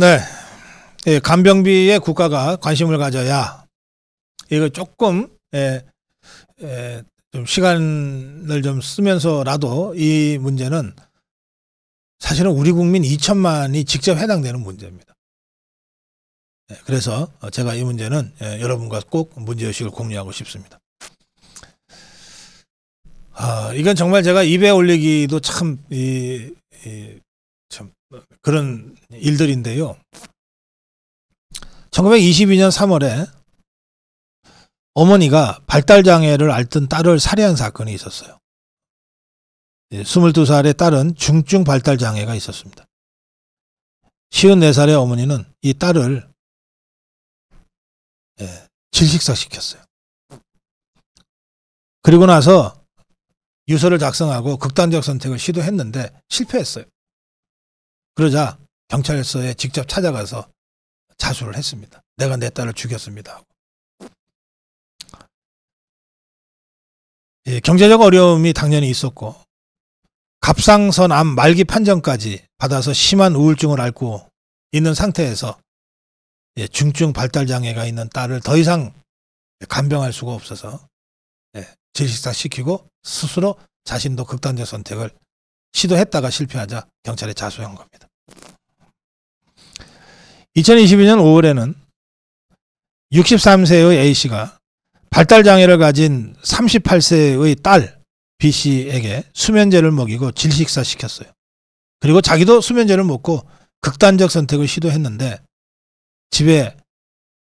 네. 예, 간병비에 국가가 관심을 가져야 이거 조금 예, 예, 좀 시간을 좀 쓰면서라도 이 문제는 사실은 우리 국민 2천만이 직접 해당되는 문제입니다. 예, 그래서 제가 이 문제는 예, 여러분과 꼭 문제의식을 공유하고 싶습니다. 아, 이건 정말 제가 입에 올리기도 참 이, 이 그런 일들인데요. 1922년 3월에 어머니가 발달장애를 앓던 딸을 살해한 사건이 있었어요. 22살의 예, 딸은 중증 발달장애가 있었습니다. 54살의 어머니는 이 딸을 예, 질식사시켰어요. 그리고 나서 유서를 작성하고 극단적 선택을 시도했는데 실패했어요. 그러자 경찰서에 직접 찾아가서 자수를 했습니다. 내가 내 딸을 죽였습니다. 예, 경제적 어려움이 당연히 있었고 갑상선 암 말기 판정까지 받아서 심한 우울증을 앓고 있는 상태에서 예, 중증 발달 장애가 있는 딸을 더 이상 간병할 수가 없어서 예, 질식사 시키고 스스로 자신도 극단적 선택을 시도했다가 실패하자 경찰에 자수한 겁니다. 2022년 5월에는 63세의 A씨가 발달장애를 가진 38세의 딸 B씨에게 수면제를 먹이고 질식사시켰어요. 그리고 자기도 수면제를 먹고 극단적 선택을 시도했는데 집에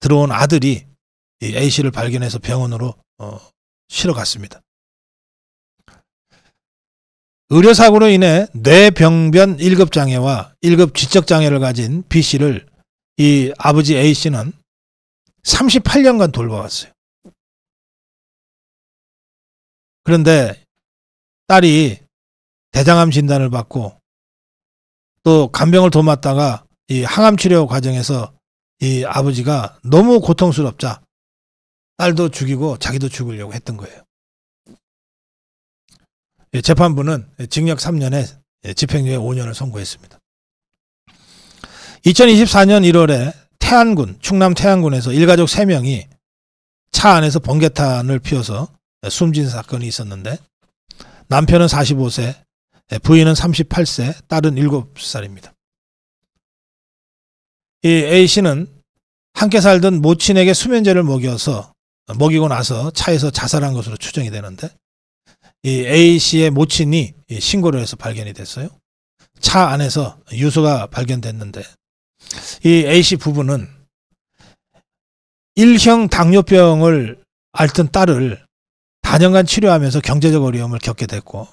들어온 아들이 A씨를 발견해서 병원으로 어, 실어 갔습니다. 의료사고로 인해 뇌병변 1급 장애와 1급 지적장애를 가진 B씨를 이 아버지 A씨는 38년간 돌봐왔어요. 그런데 딸이 대장암 진단을 받고 또 간병을 도맡다가 이 항암 치료 과정에서 이 아버지가 너무 고통스럽자 딸도 죽이고 자기도 죽으려고 했던 거예요. 예, 재판부는 징역 3년에 예, 집행유예 5년을 선고했습니다. 2024년 1월에 태안군, 충남 태안군에서 일가족 3명이 차 안에서 번개탄을 피워서 예, 숨진 사건이 있었는데 남편은 45세, 부인은 38세, 딸은 7살입니다. 이 A씨는 함께 살던 모친에게 수면제를 먹여서 먹이고 나서 차에서 자살한 것으로 추정이 되는데 이 A 씨의 모친이 신고를 해서 발견이 됐어요. 차 안에서 유서가 발견됐는데 이 A 씨 부부는 일형 당뇨병을 앓던 딸을 4년간 치료하면서 경제적 어려움을 겪게 됐고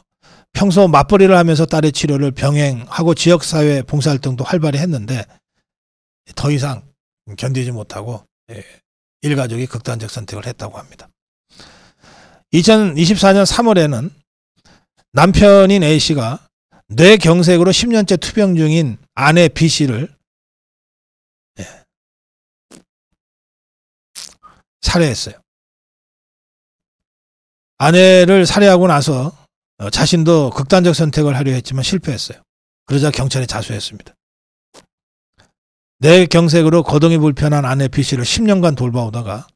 평소 맞벌이를 하면서 딸의 치료를 병행하고 지역사회 봉사활동도 활발히 했는데 더 이상 견디지 못하고 예, 일가족이 극단적 선택을 했다고 합니다. 2024년 3월에는 남편인 A씨가 뇌경색으로 10년째 투병 중인 아내 B씨를 예, 살해했어요. 아내를 살해하고 나서 어, 자신도 극단적 선택을 하려 했지만 실패했어요. 그러자 경찰에 자수했습니다. 뇌경색으로 거동이 불편한 아내 B씨를 10년간 돌봐오다가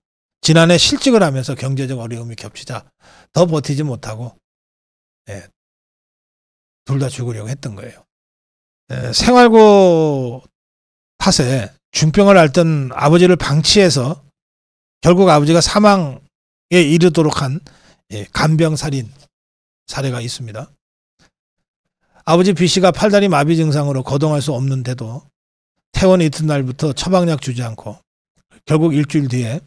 지난해 실직을 하면서 경제적 어려움이 겹치자 더 버티지 못하고 예, 둘 다 죽으려고 했던 거예요. 예, 생활고 탓에 중병을 앓던 아버지를 방치해서 결국 아버지가 사망에 이르도록 한 예, 간병살인 사례가 있습니다. 아버지 B씨가 팔다리 마비 증상으로 거동할 수 없는데도 퇴원 이튿날부터 처방약 주지 않고 결국 일주일 뒤에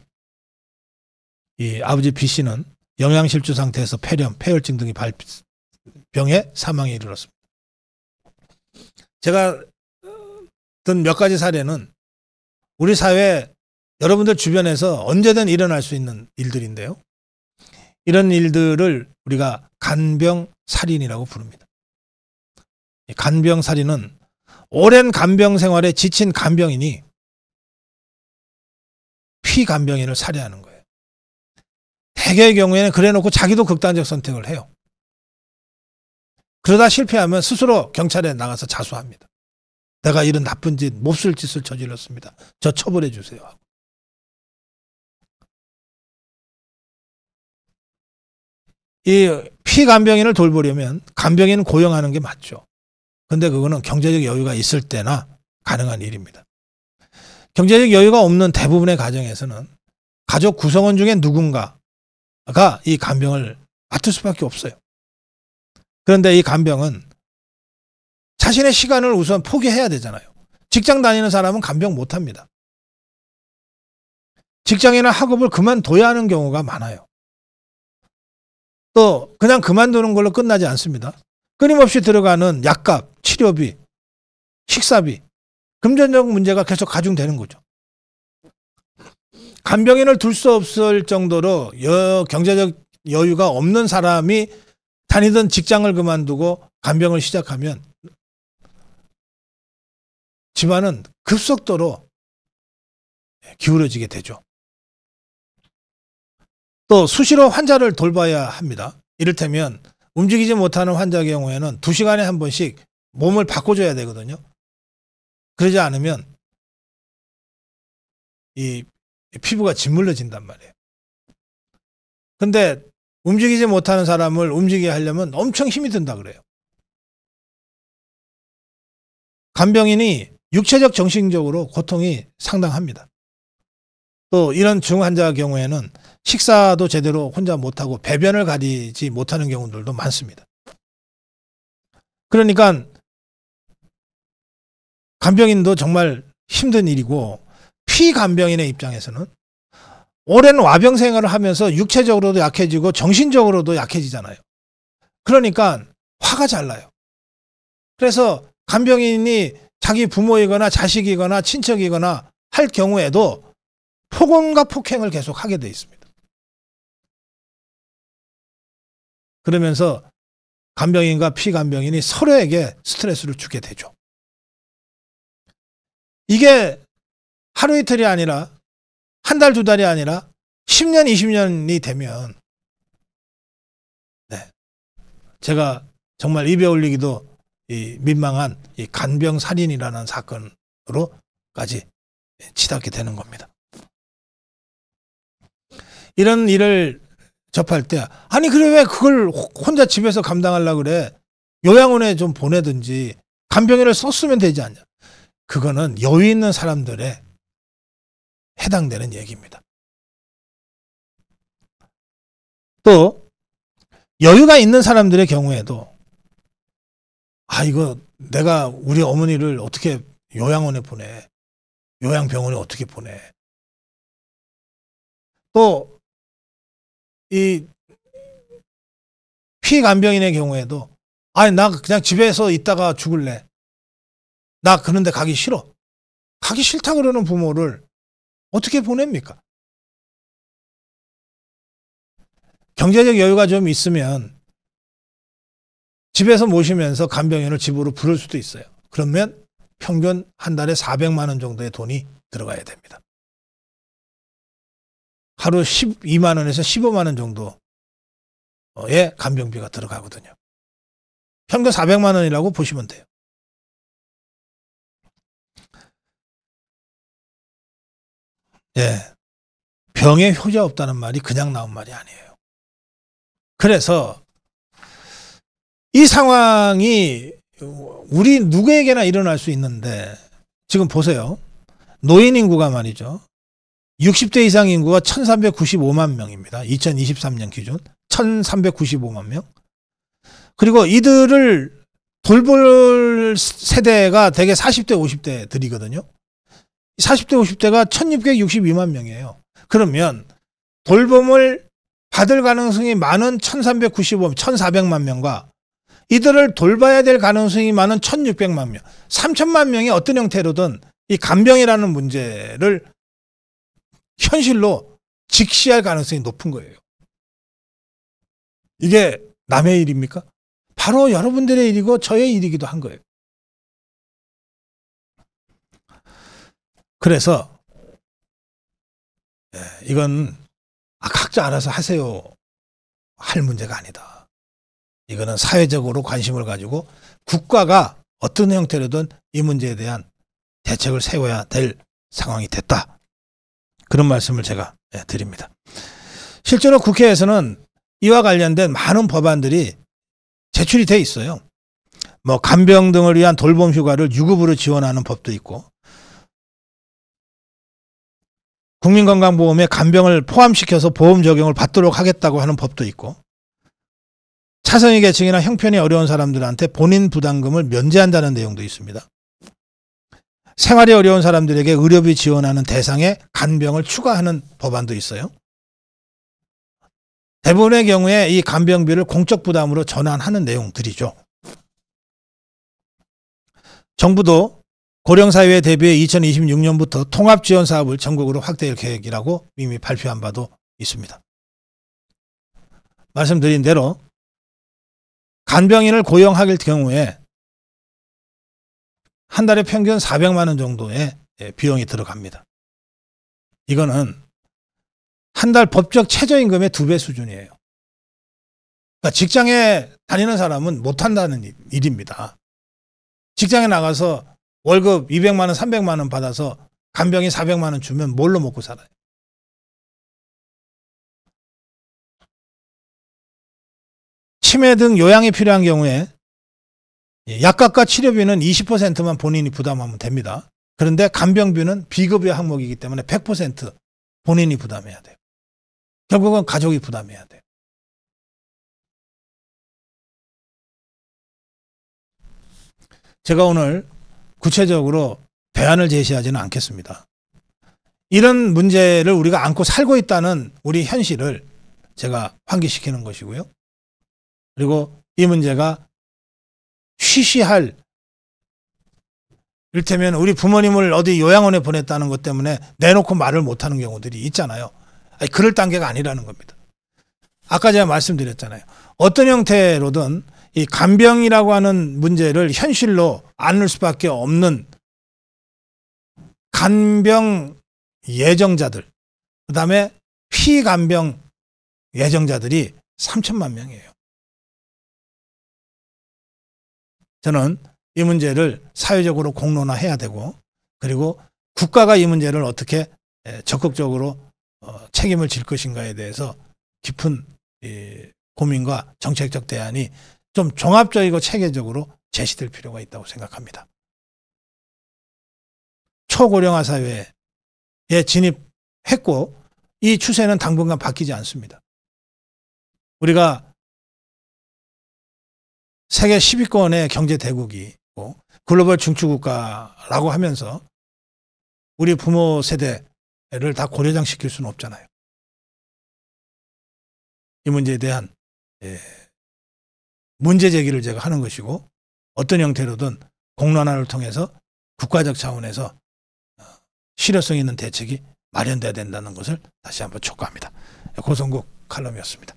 이 아버지 B 씨는 영양실조 상태에서 폐렴, 폐혈증 등의 발, 병에 사망에 이르렀습니다. 제가 어, 든몇 가지 사례는 우리 사회 여러분들 주변에서 언제든 일어날 수 있는 일들인데요. 이런 일들을 우리가 간병 살인이라고 부릅니다. 간병 살인은 오랜 간병 생활에 지친 간병인이 피간병인을 살해하는 거예요. 대개의 경우에는 그래놓고 자기도 극단적 선택을 해요. 그러다 실패하면 스스로 경찰에 나가서 자수합니다. 내가 이런 나쁜 짓, 몹쓸 짓을 저질렀습니다. 저 처벌해 주세요. 이 피간병인을 돌보려면 간병인은 고용하는 게 맞죠. 근데 그거는 경제적 여유가 있을 때나 가능한 일입니다. 경제적 여유가 없는 대부분의 가정에서는 가족 구성원 중에 누군가 가이 간병을 맡을 수밖에 없어요. 그런데 이 간병은 자신의 시간을 우선 포기해야 되잖아요. 직장 다니는 사람은 간병 못합니다. 직장이나 학업을 그만둬야 하는 경우가 많아요. 또 그냥 그만두는 걸로 끝나지 않습니다. 끊임없이 들어가는 약값, 치료비, 식사비, 금전적 문제가 계속 가중되는 거죠. 간병인을 둘 수 없을 정도로 여, 경제적 여유가 없는 사람이 다니던 직장을 그만두고 간병을 시작하면 집안은 급속도로 기울어지게 되죠. 또 수시로 환자를 돌봐야 합니다. 이를테면 움직이지 못하는 환자 경우에는 두시간에한 번씩 몸을 바꿔줘야 되거든요. 그러지 않으면 이 피부가 짓물러진단 말이에요. 근데 움직이지 못하는 사람을 움직이게 하려면 엄청 힘이 든다 그래요. 간병인이 육체적 정신적으로 고통이 상당합니다. 또 이런 중환자 경우에는 식사도 제대로 혼자 못하고 배변을 가리지 못하는 경우들도 많습니다. 그러니까 간병인도 정말 힘든 일이고 피간병인의 입장에서는 오랜 와병 생활을 하면서 육체적으로도 약해지고 정신적으로도 약해지잖아요. 그러니까 화가 잘 나요. 그래서 간병인이 자기 부모이거나 자식이거나 친척이거나 할 경우에도 폭언과 폭행을 계속 하게 돼 있습니다. 그러면서 간병인과 피간병인이 서로에게 스트레스를 주게 되죠. 이게 하루 이틀이 아니라 한 달, 두 달이 아니라 10년, 20년이 되면 네. 제가 정말 입에 올리기도 이 민망한 이 간병 살인이라는 사건으로까지 치닫게 되는 겁니다. 이런 일을 접할 때 아니 그래 왜 그걸 혼자 집에서 감당하려 고 그래 요양원에 좀 보내든지 간병인을 썼으면 되지 않냐 그거는 여유 있는 사람들의 해당되는 얘기입니다. 또 여유가 있는 사람들의 경우에도 아 이거 내가 우리 어머니를 어떻게 요양원에 보내 요양병원에 어떻게 보내 또 이 피간병인의 경우에도 아니 나 그냥 집에서 있다가 죽을래 나 그런데 가기 싫어 가기 싫다 그러는 부모를 어떻게 보냅니까? 경제적 여유가 좀 있으면 집에서 모시면서 간병인을 집으로 부를 수도 있어요. 그러면 평균 한 달에 400만 원 정도의 돈이 들어가야 됩니다. 하루 12만 원에서 15만 원 정도의 간병비가 들어가거든요. 평균 400만 원이라고 보시면 돼요. 예. 병에 효자 없다는 말이 그냥 나온 말이 아니에요. 그래서 이 상황이 우리 누구에게나 일어날 수 있는데 지금 보세요. 노인 인구가 말이죠. 60대 이상 인구가 1395만 명입니다. 2023년 기준 1395만 명. 그리고 이들을 돌볼 세대가 대개 40대 50대들이거든요. 40대 50대가 1662만 명이에요. 그러면 돌봄을 받을 가능성이 많은 1 3 9 5 1400만 명과 이들을 돌봐야 될 가능성이 많은 1600만 명, 3000만 명이 어떤 형태로든 이 간병이라는 문제를 현실로 직시할 가능성이 높은 거예요. 이게 남의 일입니까? 바로 여러분들의 일이고 저의 일이기도 한 거예요. 그래서 예, 이건 아, 각자 알아서 하세요 할 문제가 아니다. 이거는 사회적으로 관심을 가지고 국가가 어떤 형태로든 이 문제에 대한 대책을 세워야 될 상황이 됐다. 그런 말씀을 제가 예, 드립니다. 실제로 국회에서는 이와 관련된 많은 법안들이 제출이 돼 있어요. 뭐 간병 등을 위한 돌봄 휴가를 유급으로 지원하는 법도 있고 국민건강보험에 간병을 포함시켜서 보험 적용을 받도록 하겠다고 하는 법도 있고 차선위 계층이나 형편이 어려운 사람들한테 본인 부담금을 면제한다는 내용도 있습니다. 생활이 어려운 사람들에게 의료비 지원하는 대상에 간병을 추가하는 법안도 있어요. 대부분의 경우에 이 간병비를 공적 부담으로 전환하는 내용들이죠. 정부도 고령사회에 대비해 2026년부터 통합지원 사업을 전국으로 확대할 계획이라고 이미 발표한 바도 있습니다. 말씀드린 대로 간병인을 고용할 경우에 한 달에 평균 400만 원 정도의 예, 비용이 들어갑니다. 이거는 한 달 법적 최저임금의 두 배 수준이에요. 그러니까 직장에 다니는 사람은 못한다는 일입니다. 직장에 나가서 월급 200만 원, 300만 원 받아서 간병인 400만 원 주면 뭘로 먹고 살아요? 치매 등 요양이 필요한 경우에 예, 약값과 치료비는 20%만 본인이 부담하면 됩니다. 그런데 간병비는 비급여 항목이기 때문에 100% 본인이 부담해야 돼요. 결국은 가족이 부담해야 돼요. 제가 오늘 구체적으로 대안을 제시하지는 않겠습니다. 이런 문제를 우리가 안고 살고 있다는 우리 현실을 제가 환기시키는 것이고요. 그리고 이 문제가 쉬쉬할 일테면 우리 부모님을 어디 요양원에 보냈다는 것 때문에 내놓고 말을 못하는 경우들이 있잖아요. 아니, 그럴 단계가 아니라는 겁니다. 아까 제가 말씀드렸잖아요. 어떤 형태로든 이 간병이라고 하는 문제를 현실로 안을 수밖에 없는 간병 예정자들, 그 다음에 피간병 예정자들이 3천만 명이에요. 저는 이 문제를 사회적으로 공론화해야 되고 그리고 국가가 이 문제를 어떻게 적극적으로 어, 책임을 질 것인가에 대해서 깊은 고민과 정책적 대안이 좀 종합적이고 체계적으로 제시될 필요가 있다고 생각합니다. 초고령화 사회에 진입했고 이 추세는 당분간 바뀌지 않습니다. 우리가 세계 10위권의 경제 대국이고 뭐, 글로벌 중추국가라고 하면서 우리 부모 세대를 다 고려장시킬 수는 없잖아요. 이 문제에 대한 예. 문제 제기를 제가 하는 것이고 어떤 형태로든 공론화를 통해서 국가적 차원에서 어, 실효성 있는 대책이 마련돼야 된다는 것을 다시 한번 촉구합니다. 고성국 칼럼이었습니다.